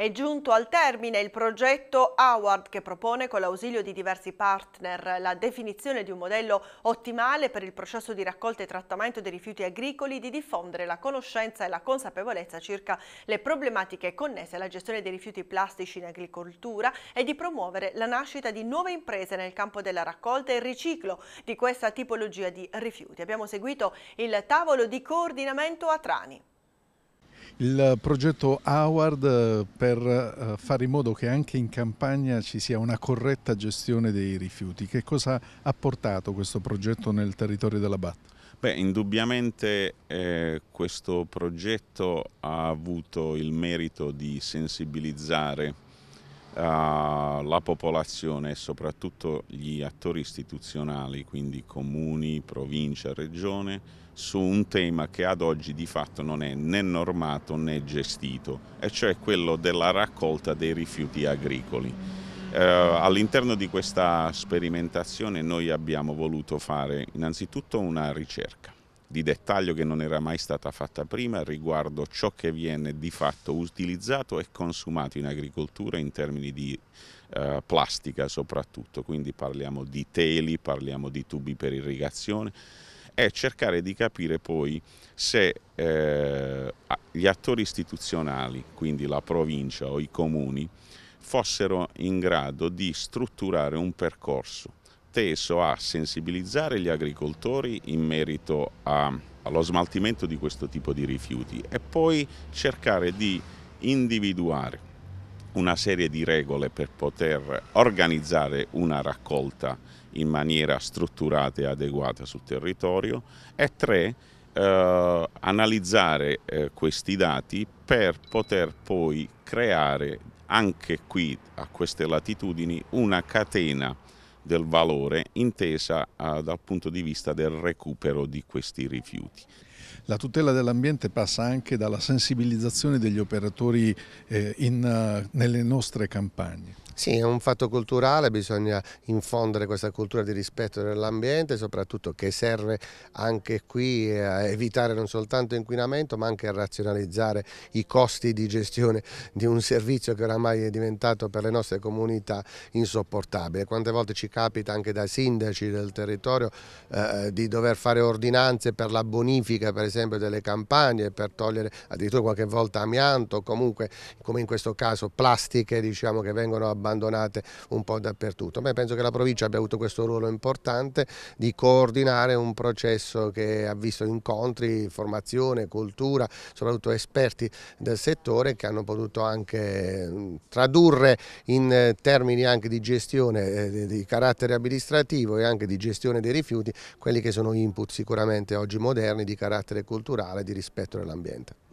È giunto al termine il progetto Howard che propone con l'ausilio di diversi partner la definizione di un modello ottimale per il processo di raccolta e trattamento dei rifiuti agricoli, di diffondere la conoscenza e la consapevolezza circa le problematiche connesse alla gestione dei rifiuti plastici in agricoltura e di promuovere la nascita di nuove imprese nel campo della raccolta e il riciclo di questa tipologia di rifiuti. Abbiamo seguito il tavolo di coordinamento a Trani. Il progetto Howard eh, per eh, fare in modo che anche in campagna ci sia una corretta gestione dei rifiuti. Che cosa ha portato questo progetto nel territorio della BAT? Beh, indubbiamente eh, questo progetto ha avuto il merito di sensibilizzare eh, la popolazione e soprattutto gli attori istituzionali, quindi comuni, provincia, regione, su un tema che ad oggi di fatto non è né normato né gestito, e cioè quello della raccolta dei rifiuti agricoli. Eh, All'interno di questa sperimentazione noi abbiamo voluto fare innanzitutto una ricerca di dettaglio che non era mai stata fatta prima riguardo ciò che viene di fatto utilizzato e consumato in agricoltura in termini di eh, plastica soprattutto, quindi parliamo di teli, parliamo di tubi per irrigazione e cercare di capire poi se eh, gli attori istituzionali, quindi la provincia o i comuni, fossero in grado di strutturare un percorso teso a sensibilizzare gli agricoltori in merito a, allo smaltimento di questo tipo di rifiuti e poi cercare di individuare una serie di regole per poter organizzare una raccolta in maniera strutturata e adeguata sul territorio e tre, eh, analizzare eh, questi dati per poter poi creare anche qui a queste latitudini una catena del valore intesa eh, dal punto di vista del recupero di questi rifiuti. La tutela dell'ambiente passa anche dalla sensibilizzazione degli operatori eh, in, nelle nostre campagne. Sì, è un fatto culturale, bisogna infondere questa cultura di rispetto dell'ambiente, soprattutto che serve anche qui a evitare non soltanto inquinamento ma anche a razionalizzare i costi di gestione di un servizio che oramai è diventato per le nostre comunità insopportabile. Quante volte ci capita anche da sindaci del territorio eh, di dover fare ordinanze per la bonifica pulizia per esempio delle campagne per togliere addirittura qualche volta amianto, comunque come in questo caso plastiche diciamo, che vengono abbandonate un po' dappertutto. Beh, penso che la provincia abbia avuto questo ruolo importante di coordinare un processo che ha visto incontri, formazione, cultura, soprattutto esperti del settore che hanno potuto anche mm, tradurre in eh, termini anche di gestione eh, di carattere amministrativo e anche di gestione dei rifiuti quelli che sono input sicuramente oggi moderni di carattere carattere culturale di rispetto dell'ambiente.